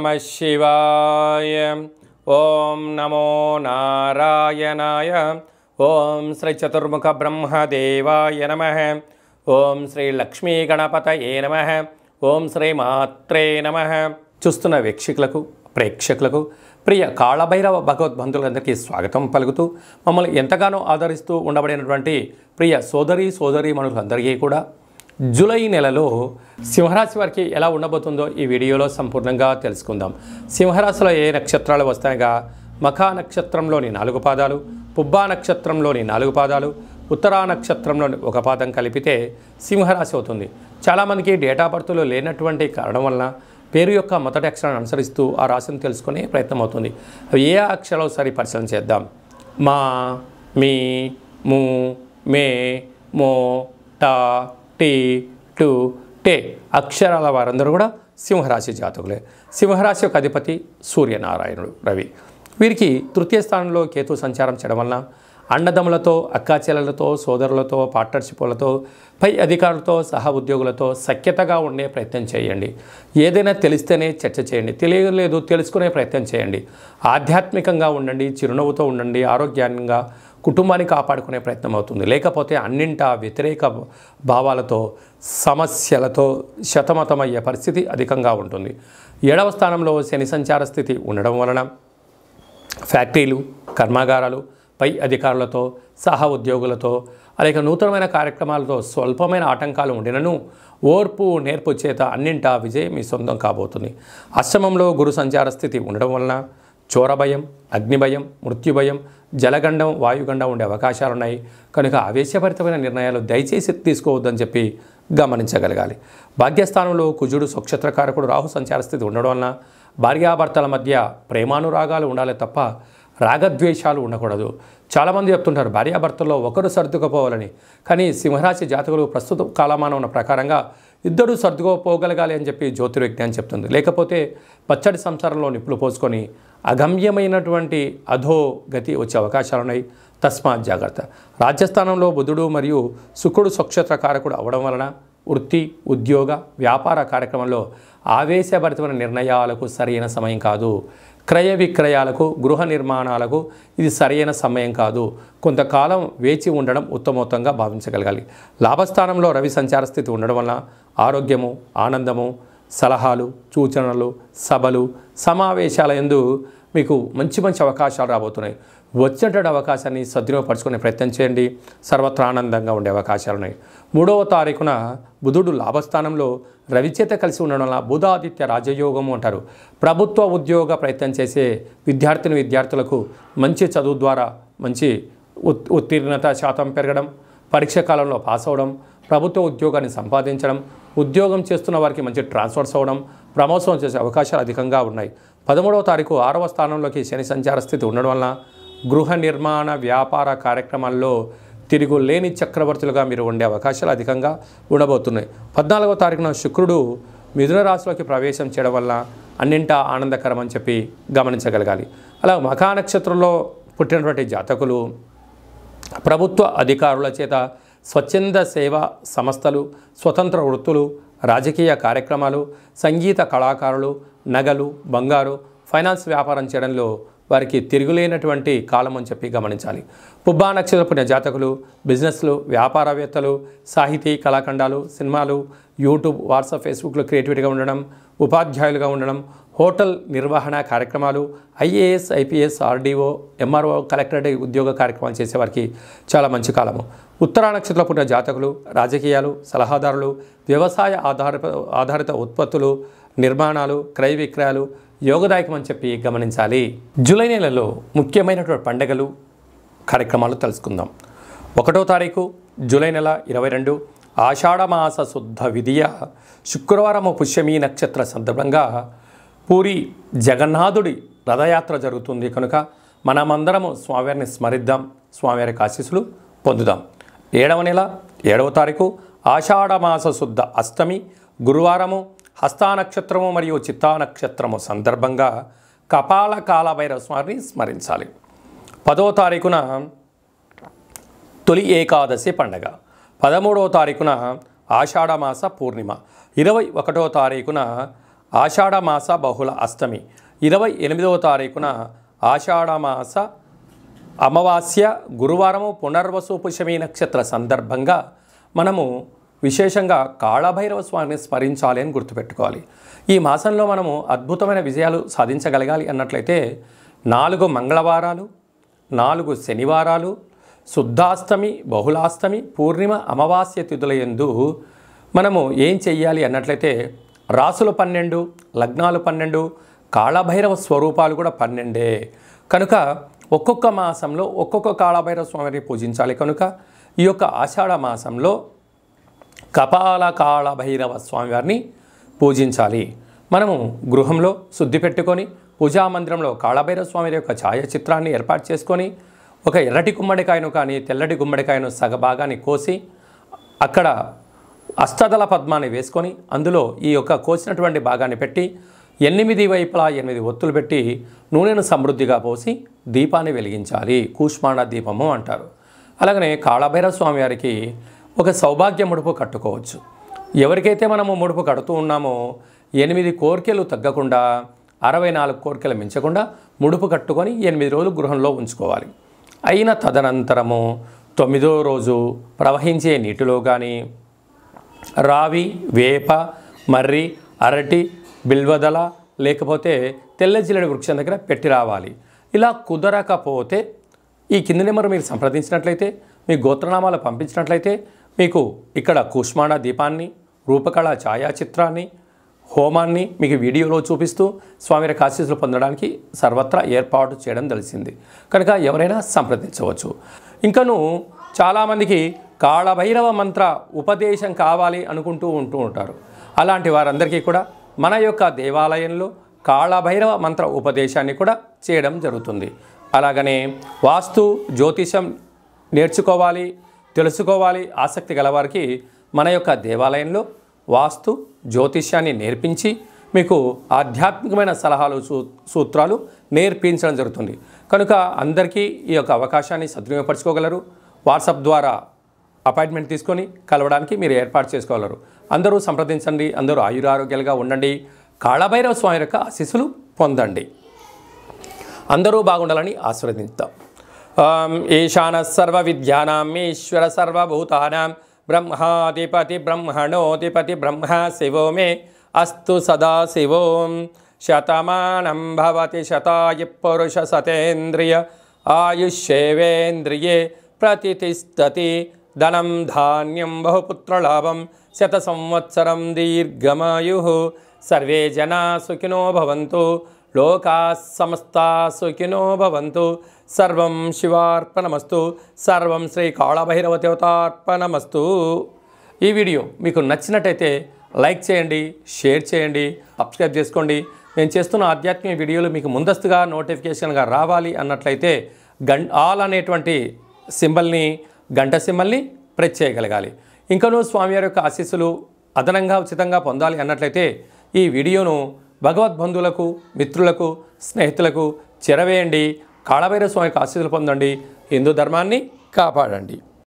నమ శివాయ ఓం నమో నారాయణాయ ఓం శ్రీ చతుర్ముఖ బ్రహ్మదేవాయ నమ ఓం శ్రీ లక్ష్మీ గణపతయే నమ ఓం శ్రీ మాత్రే నమ చూస్తున్న వీక్షకులకు ప్రేక్షకులకు ప్రియ కాళభైరవ భగవద్బంధులందరికీ స్వాగతం పలుకుతూ మమ్మల్ని ఎంతగానో ఆదరిస్తూ ఉండబడినటువంటి ప్రియ సోదరి మనులందరికీ కూడా జూలై నెలలో సింహరాశి వారికి ఎలా ఉండబోతుందో ఈ వీడియోలో సంపూర్ణంగా తెలుసుకుందాం సింహరాశిలో ఏ నక్షత్రాలు వస్తాయగా మఖా నక్షత్రంలోని నాలుగు పాదాలు పుబ్బా నక్షత్రంలోని నాలుగు పాదాలు ఉత్తరా నక్షత్రంలోని ఒక పాదం కలిపితే సింహరాశి అవుతుంది చాలామందికి డేటా బర్త్లో లేనటువంటి కారణం వలన పేరు యొక్క మొదటి అక్షరాన్ని అనుసరిస్తూ ఆ రాశిని తెలుసుకునే ప్రయత్నం అవుతుంది అవి ఏ అక్షరాలు ఒకసారి పరిశీలన చేద్దాం మా మీ ము మే మో టా టీ టు టే అక్షరాల వారందరూ కూడా సింహరాశి జాతకులే సింహరాశి యొక్క అధిపతి సూర్యనారాయణుడు రవి వీరికి తృతీయ స్థానంలో కేతు సంచారం చేయడం వలన అండదములతో అక్కాచెల్లలతో సోదరులతో పార్ట్నర్షిప్లతో పై అధికారులతో సహా ఉద్యోగులతో సఖ్యతగా ఉండే ప్రయత్నం చేయండి ఏదైనా తెలిస్తేనే చర్చ చేయండి తెలియలేదు తెలుసుకునే ప్రయత్నం చేయండి ఆధ్యాత్మికంగా ఉండండి చిరునవ్వుతో ఉండండి ఆరోగ్యంగా కుటుంబాన్ని కాపాడుకునే ప్రయత్నం అవుతుంది లేకపోతే అన్నింటా వ్యతిరేక భావాలతో సమస్యలతో శతమతమయ్యే పరిస్థితి అధికంగా ఉంటుంది ఏడవ స్థానంలో శని సంచార స్థితి ఉండడం వలన ఫ్యాక్టరీలు కర్మాగారాలు పై అధికారులతో సహా ఉద్యోగులతో అనేక నూతనమైన కార్యక్రమాలతో స్వల్పమైన ఆటంకాలు ఉండినను ఓర్పు నేర్పు చేత అన్నింటా విజయం మీ సొంతం కాబోతుంది అష్టమంలో గురు సంచార స్థితి ఉండడం వలన చోరభయం అగ్నిభయం మృత్యుభయం జలగండం వాయుగండం ఉండే అవకాశాలు ఉన్నాయి కనుక ఆవేశభరితమైన నిర్ణయాలు దయచేసి తీసుకోవద్దని చెప్పి గమనించగలగాలి భాగ్యస్థానంలో కుజుడు స్వక్షత్రకారకుడు రాహు సంచార స్థితి ఉండడం వలన భార్యాభర్తల మధ్య ప్రేమానురాగాలు ఉండాలి తప్ప రాగద్వేషాలు ఉండకూడదు చాలామంది చెప్తుంటారు భార్యాభర్తల్లో ఒకరు సర్దుకుపోవాలని కానీ సింహరాశి జాతకులు ప్రస్తుత కాలమానం ఉన్న ప్రకారంగా ఇద్దరూ సర్దుకుపోగలగాలి అని చెప్పి జ్యోతిర్విజ్ఞానం చెప్తుంది లేకపోతే పచ్చడి సంసారంలో నిప్పులు పోసుకొని అగమ్యమైనటువంటి అధోగతి వచ్చే అవకాశాలు ఉన్నాయి తస్మాత్ జాగ్రత్త రాజ్యస్థానంలో బుధుడు మరియు శుక్రుడు స్వక్షేత్ర కారకుడు అవడం వలన వృత్తి ఉద్యోగ వ్యాపార కార్యక్రమంలో ఆవేశభరితమైన నిర్ణయాలకు సరైన సమయం కాదు క్రయ విక్రయాలకు గృహ నిర్మాణాలకు ఇది సరైన సమయం కాదు కొంతకాలం వేచి ఉండడం ఉత్తమోత్తంగా భావించగలగాలి లాభస్థానంలో రవి సంచార స్థితి ఉండడం వలన ఆరోగ్యము ఆనందము సలహాలు సూచనలు సభలు సమావేశాల ఎందు మీకు మంచి మంచి అవకాశాలు రాబోతున్నాయి వచ్చినటువంటి అవకాశాన్ని సద్వినియోగపరచుకునే ప్రయత్నం చేయండి సర్వత్ర ఆనందంగా ఉండే అవకాశాలు ఉన్నాయి మూడవ తారీఖున బుధుడు లాభస్థానంలో రవిచేత కలిసి ఉండడం వల్ల బుధాదిత్య రాజయోగము అంటారు ప్రభుత్వ ఉద్యోగ ప్రయత్నం చేసే విద్యార్థిని విద్యార్థులకు మంచి చదువు ద్వారా మంచి ఉత్తీర్ణత శాతం పెరగడం పరీక్ష కాలంలో పాస్ అవడం ప్రభుత్వ ఉద్యోగాన్ని సంపాదించడం ఉద్యోగం చేస్తున్న వారికి మంచి ట్రాన్స్ఫర్స్ అవ్వడం ప్రమోషన్ చేసే అవకాశాలు అధికంగా ఉన్నాయి పదమూడవ తారీఖు ఆరవ స్థానంలోకి శని సంచార స్థితి ఉండడం వలన గృహ నిర్మాణ వ్యాపార కార్యక్రమాల్లో తిరుగు లేని చక్రవర్తులుగా మీరు ఉండే అవకాశాలు అధికంగా ఉండబోతున్నాయి పద్నాలుగవ తారీఖున శుక్రుడు మిథున రాశిలోకి ప్రవేశం చేయడం వల్ల అన్నింటా ఆనందకరం అని చెప్పి గమనించగలగాలి అలా మఖా నక్షత్రంలో పుట్టినటువంటి జాతకులు ప్రభుత్వ అధికారుల చేత స్వచ్ఛంద సేవా సంస్థలు స్వతంత్ర వృత్తులు రాజకీయ కార్యక్రమాలు సంగీత కళాకారులు నగలు బంగారు ఫైనాన్స్ వ్యాపారం చేయడంలో వారికి తిరుగులేనటువంటి కాలం అని చెప్పి గమనించాలి పుబ్బా నక్షత్ర పుణ్య జాతకులు బిజినెస్లు వ్యాపారవేత్తలు సాహితీ కళాఖండాలు సినిమాలు యూట్యూబ్ వాట్సాప్ ఫేస్బుక్లో క్రియేటివిటీగా ఉండడం ఉపాధ్యాయులుగా ఉండడం హోటల్ నిర్వహణ కార్యక్రమాలు IAS IPS RDO MRO collectorate ఉద్యోగ కార్యక్రమాలు చేసేవారికి చాలా మంచి కాలము ఉత్తరా నక్షత్ర పుట్టిన జాతకులు రాజకీయాలు సలహాదారులు వ్యవసాయ ఆధారిత ఆధారిత ఉత్పత్తులు నిర్మాణాలు క్రయ విక్రయాలు యోగదాయకమని చెప్పి గమనించాలి జూలై నెలలో ముఖ్యమైనటువంటి పండగలు కార్యక్రమాలు తెలుసుకుందాం ఒకటో తారీఖు జూలై నెల ఇరవై రెండు ఆషాఢమాస శుద్ధ విధియ శుక్రవారము పుష్యమి నక్షత్ర సందర్భంగా పూరి జగన్నాథుడి రథయాత్ర జరుగుతుంది కనుక మనమందరము స్వామివారిని స్మరిద్దాం స్వామివారి ఆశీస్సులు పొందుదాం ఏడవ నెల ఏడవ తారీఖు ఆషాఢమాస శుద్ధ అష్టమి గురువారము హస్తానక్షత్రము మరియు చిత్తానక్షత్రము సందర్భంగా కపాల కాలభైరవ స్వామిని స్మరించాలి పదో తారీఖున తొలి ఏకాదశి పండగ పదమూడవ తారీఖున ఆషాఢమాస పూర్ణిమ ఇరవై ఒకటో తారీఖున ఆషాఢమాస బహుళ అష్టమి ఇరవై ఎనిమిదవ తారీఖున ఆషాఢమాస అమావాస్య గురువారము పునర్వసు నక్షత్ర సందర్భంగా మనము విశేషంగా కాళభైరవ స్వామిని స్మరించాలి అని గుర్తుపెట్టుకోవాలి ఈ మాసంలో మనము అద్భుతమైన విజయాలు సాధించగలగాలి అన్నట్లయితే నాలుగు మంగళవారాలు నాలుగు శనివారాలు శుద్ధాష్టమి బహుళాష్టమి పూర్ణిమ అమావాస్య తిథుల ఎందు మనము ఏం చెయ్యాలి అన్నట్లయితే రాసులు పన్నెండు లగ్నాలు పన్నెండు కాళభైరవ స్వరూపాలు కూడా పన్నెండే కనుక ఒక్కొక్క మాసంలో ఒక్కొక్క కాళభైరవ స్వామిని పూజించాలి కనుక ఈ యొక్క ఆషాఢ మాసంలో కపాలకాళభైరవ భైరవ స్వామివారిని పూజించాలి మనము గృహంలో శుద్ధి పెట్టుకొని పూజామందిరంలో కాళభైరవ స్వామి యొక్క ఛాయాచిత్రాన్ని ఏర్పాటు చేసుకొని ఒక ఎర్రటి గుమ్మడికాయను కానీ తెల్లటి గుమ్మడికాయను సగభాగాన్ని కోసి అక్కడ అష్టదల పద్మాన్ని వేసుకొని అందులో ఈ యొక్క కోసినటువంటి భాగాన్ని పెట్టి ఎనిమిది వైపులా ఎనిమిది ఒత్తులు పెట్టి నూనెను సమృద్ధిగా పోసి దీపాన్ని వెలిగించాలి కూష్మాండ దీపము అంటారు అలాగనే కాళభైరవ స్వామి వారికి ఒక సౌభాగ్య ముడుపు కట్టుకోవచ్చు ఎవరికైతే మనము ముడుపు కడుతూ ఉన్నామో ఎనిమిది కోరికలు తగ్గకుండా అరవై నాలుగు కోరికలు మించకుండా ముడుపు కట్టుకొని ఎనిమిది రోజులు గృహంలో ఉంచుకోవాలి అయిన తదనంతరము తొమ్మిదో రోజు ప్రవహించే నీటిలో కానీ రావి వేప మర్రి అరటి బిల్వదల లేకపోతే తెల్లజిల్లడి వృక్షం దగ్గర పెట్టి రావాలి ఇలా కుదరకపోతే ఈ కింది నెంబర్ మీరు సంప్రదించినట్లయితే మీ గోత్రనామాలు పంపించినట్లయితే మీకు ఇక్కడ కుష్మాణ దీపాన్ని రూపకళ ఛాయాచిత్రాన్ని హోమాన్ని మీకు వీడియోలో చూపిస్తూ స్వామి ఆశీస్సులు పొందడానికి సర్వత్రా ఏర్పాటు చేయడం తెలిసింది కనుక ఎవరైనా సంప్రదించవచ్చు ఇంకను చాలామందికి కాళభైరవ మంత్ర ఉపదేశం కావాలి అనుకుంటూ ఉంటూ ఉంటారు అలాంటి వారందరికీ కూడా మన యొక్క దేవాలయంలో కాళభైరవ మంత్ర ఉపదేశాన్ని కూడా చేయడం జరుగుతుంది అలాగనే వాస్తు జ్యోతిషం నేర్చుకోవాలి తెలుసుకోవాలి ఆసక్తి గలవారికి మన యొక్క దేవాలయంలో వాస్తు జ్యోతిష్యాన్ని నేర్పించి మీకు ఆధ్యాత్మికమైన సలహాలు సూత్రాలు నేర్పించడం జరుగుతుంది కనుక అందరికీ ఈ యొక్క అవకాశాన్ని సద్వినియోగపరచుకోగలరు వాట్సాప్ ద్వారా అపాయింట్మెంట్ తీసుకొని కలవడానికి మీరు ఏర్పాటు చేసుకోగలరు అందరూ సంప్రదించండి అందరూ ఆయురారోగ్యాలుగా ఉండండి కాళభైరవ స్వామి యొక్క ఆశీస్సులు పొందండి అందరూ బాగుండాలని ఆశీర్వదిద్దాం आम् ईशानस्सर्वविद्यानाम् ईश्वरसर्वभूतानां सर्वभूतानां शिवो मे अस्तु सदा शिवो शतमानं भवति शतायुपुरुषसतेन्द्रिय आयुष्येवेन्द्रिये प्रतितिष्ठति धनं धान्यं बहुपुत्रलाभं शतसंवत्सरं दीर्घमायुः सर्वे जनाः सुखिनो भवन्तु లోకా సమస్తా సుఖినోభవంతు సర్వం శివార్పణమస్తు సర్వం శ్రీ కాళభైరవ దేవతార్పణమస్తు ఈ వీడియో మీకు నచ్చినట్టయితే లైక్ చేయండి షేర్ చేయండి సబ్స్క్రైబ్ చేసుకోండి నేను చేస్తున్న ఆధ్యాత్మిక వీడియోలు మీకు ముందస్తుగా నోటిఫికేషన్గా రావాలి అన్నట్లయితే గం ఆల్ అనేటువంటి సింబల్ని గంట సింబల్ని ప్రెస్ చేయగలగాలి ఇంకనూ స్వామివారి యొక్క ఆశీస్సులు అదనంగా ఉచితంగా పొందాలి అన్నట్లయితే ఈ వీడియోను భగవద్బంధువులకు మిత్రులకు స్నేహితులకు చెరవేయండి కాళవైర స్వామికి ఆశీస్సులు పొందండి హిందూ ధర్మాన్ని కాపాడండి